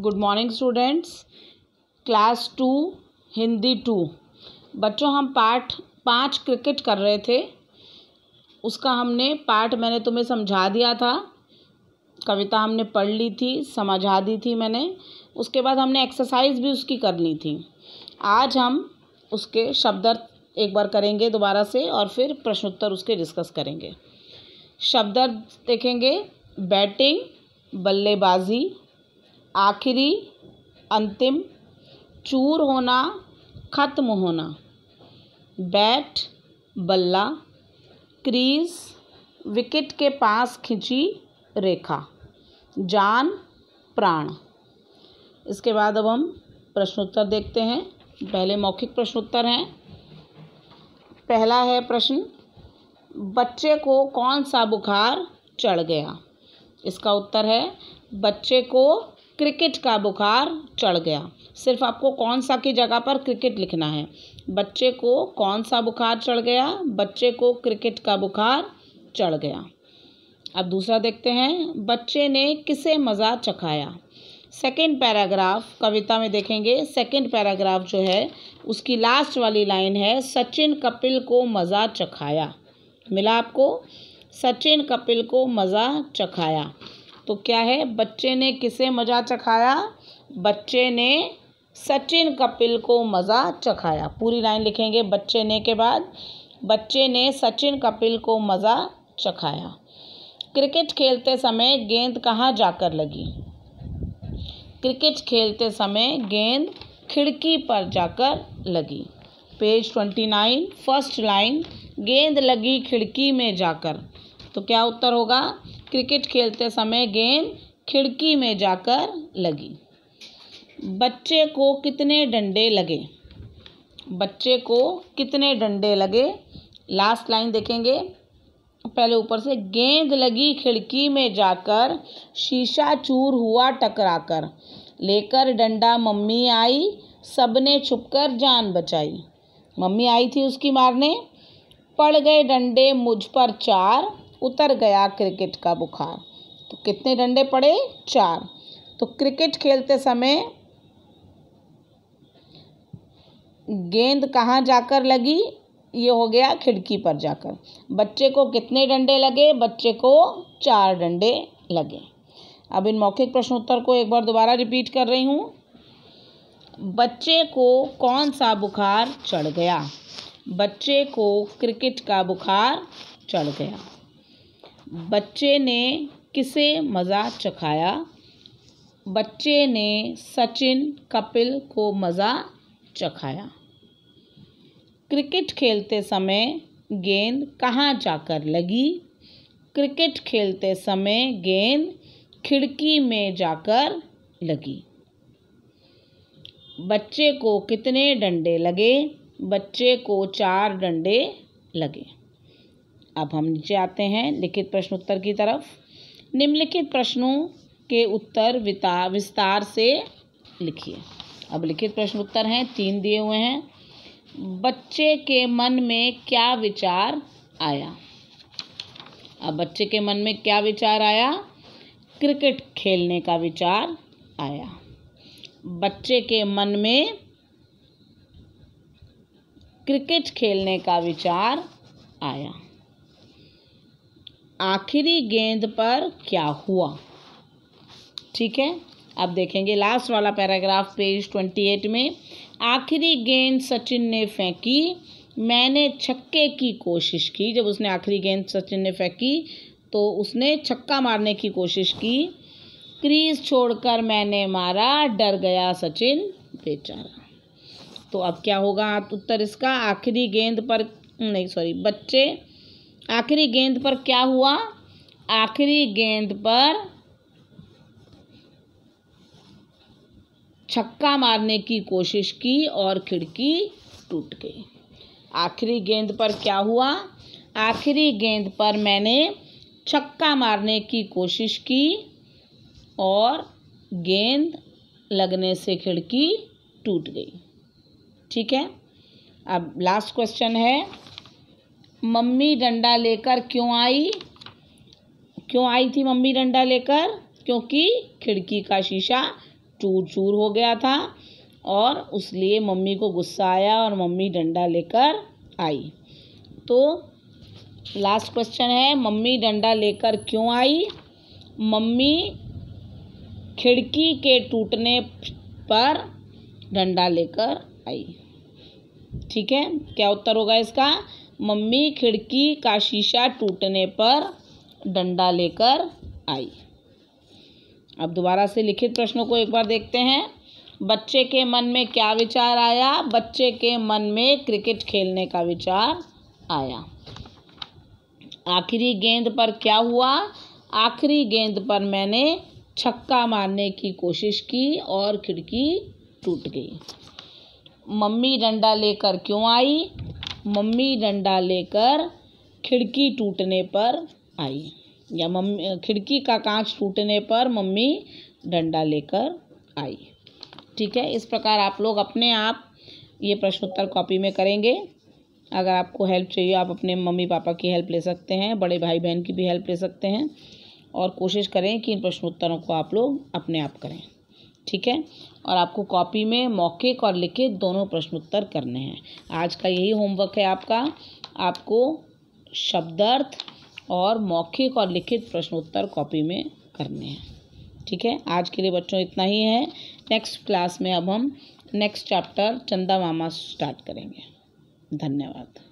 good morning students class two Hindi two बच्चों हम part पाँच क्रिकेट कर रहे थे उसका हमने पार्ट मैंने तुम्हें समझा दिया था कविता हमने पढ़ ली थी समझा दी थी मैंने उसके बाद हमने एक्सरसाइज भी उसकी कर ली थी आज हम उसके शब्दार्थ एक बार करेंगे दोबारा से और फिर प्रश्नोत्तर उसके डिस्कस करेंगे शब्दार्थ देखेंगे बैटिंग बल्लेबाजी आखिरी अंतिम चूर होना ख़त्म होना बैट बल्ला क्रीज विकेट के पास खिंची रेखा जान प्राण इसके बाद अब हम प्रश्नोत्तर देखते हैं पहले मौखिक प्रश्नोत्तर हैं पहला है प्रश्न बच्चे को कौन सा बुखार चढ़ गया इसका उत्तर है बच्चे को क्रिकेट का बुखार चढ़ गया सिर्फ आपको कौन सा की जगह पर क्रिकेट लिखना है बच्चे को कौन सा बुखार चढ़ गया बच्चे को क्रिकेट का बुखार चढ़ गया अब दूसरा देखते हैं बच्चे ने किसे मज़ा चखाया सेकंड पैराग्राफ कविता में देखेंगे सेकंड पैराग्राफ जो है उसकी लास्ट वाली लाइन है सचिन कपिल को मज़ा चखाया मिला आपको सचिन कपिल को मज़ा चखाया तो क्या है बच्चे ने किसे मज़ा चखाया बच्चे ने सचिन कपिल को मज़ा चखाया पूरी लाइन लिखेंगे बच्चे ने के बाद बच्चे ने सचिन कपिल को मज़ा चखाया क्रिकेट खेलते समय गेंद कहाँ जाकर लगी क्रिकेट खेलते समय गेंद खिड़की पर जाकर लगी page twenty nine first line गेंद लगी खिड़की में जाकर तो क्या उत्तर होगा क्रिकेट खेलते समय गेंद खिड़की में जाकर लगी बच्चे को कितने डंडे लगे बच्चे को कितने डंडे लगे लास्ट लाइन देखेंगे पहले ऊपर से गेंद लगी खिड़की में जाकर शीशा चूर हुआ टकराकर लेकर डंडा मम्मी आई सबने छुपकर जान बचाई मम्मी आई थी उसकी मारने पड़ गए डंडे मुझ पर चार उतर गया क्रिकेट का बुखार तो कितने डंडे पड़े चार तो क्रिकेट खेलते समय गेंद कहाँ जाकर लगी ये हो गया खिड़की पर जाकर बच्चे को कितने डंडे लगे बच्चे को चार डंडे लगे अब इन मौखिक प्रश्नोत्तर को एक बार दोबारा रिपीट कर रही हूँ बच्चे को कौन सा बुखार चढ़ गया बच्चे को क्रिकेट का बुखार चढ़ गया बच्चे ने किसे मज़ा चखाया बच्चे ने सचिन कपिल को मज़ा चखाया क्रिकेट खेलते समय गेंद कहाँ जाकर लगी क्रिकेट खेलते समय गेंद खिड़की में जाकर लगी बच्चे को कितने डंडे लगे बच्चे को चार डंडे लगे अब हम नीचे आते हैं लिखित प्रश्नोत्तर की तरफ निम्नलिखित प्रश्नों के उत्तर विस्तार से लिखिए अब लिखित प्रश्न उत्तर हैं तीन दिए हुए हैं बच्चे के मन में क्या विचार आया अब बच्चे के मन में क्या विचार आया क्रिकेट खेलने का विचार आया बच्चे के मन में क्रिकेट खेलने का विचार आया आखिरी गेंद पर क्या हुआ ठीक है अब देखेंगे लास्ट वाला पैराग्राफ पेज ट्वेंटी एट में आखिरी गेंद सचिन ने फेंकी मैंने छक्के की कोशिश की जब उसने आखिरी गेंद सचिन ने फेंकी तो उसने छक्का मारने की कोशिश की क्रीज छोड़कर मैंने मारा डर गया सचिन बेचारा तो अब क्या होगा उत्तर इसका आखिरी गेंद पर नहीं सॉरी बच्चे आखिरी गेंद पर क्या हुआ आखिरी गेंद पर छक्का मारने की कोशिश की और खिड़की टूट गई आखिरी गेंद पर क्या हुआ आखिरी गेंद पर मैंने छक्का मारने की कोशिश की और गेंद लगने से खिड़की टूट गई ठीक है अब लास्ट क्वेश्चन है मम्मी डंडा लेकर क्यों आई क्यों आई थी मम्मी डंडा लेकर क्योंकि खिड़की का शीशा चूर चूर हो गया था और उसलिए मम्मी को गुस्सा आया और मम्मी डंडा लेकर आई तो लास्ट क्वेश्चन है मम्मी डंडा लेकर क्यों आई मम्मी खिड़की के टूटने पर डंडा लेकर आई ठीक है क्या उत्तर होगा इसका मम्मी खिड़की का शीशा टूटने पर डंडा लेकर आई अब दोबारा से लिखित प्रश्नों को एक बार देखते हैं बच्चे के मन में क्या विचार आया बच्चे के मन में क्रिकेट खेलने का विचार आया आखिरी गेंद पर क्या हुआ आखिरी गेंद पर मैंने छक्का मारने की कोशिश की और खिड़की टूट गई मम्मी डंडा लेकर क्यों आई मम्मी डंडा लेकर खिड़की टूटने पर आई या मम्मी खिड़की का कांच टूटने पर मम्मी डंडा लेकर आई ठीक है इस प्रकार आप लोग अपने आप ये प्रश्नोत्तर कॉपी में करेंगे अगर आपको हेल्प चाहिए आप अपने मम्मी पापा की हेल्प ले सकते हैं बड़े भाई बहन की भी हेल्प ले सकते हैं और कोशिश करें कि इन प्रश्नोत्तरों को आप लोग अपने आप करें ठीक है और आपको कॉपी में मौखिक और लिखित दोनों प्रश्न उत्तर करने हैं आज का यही होमवर्क है आपका आपको शब्दार्थ और मौखिक और लिखित प्रश्न उत्तर कॉपी में करने हैं ठीक है आज के लिए बच्चों इतना ही है नेक्स्ट क्लास में अब हम नेक्स्ट चैप्टर चंदा मामा स्टार्ट करेंगे धन्यवाद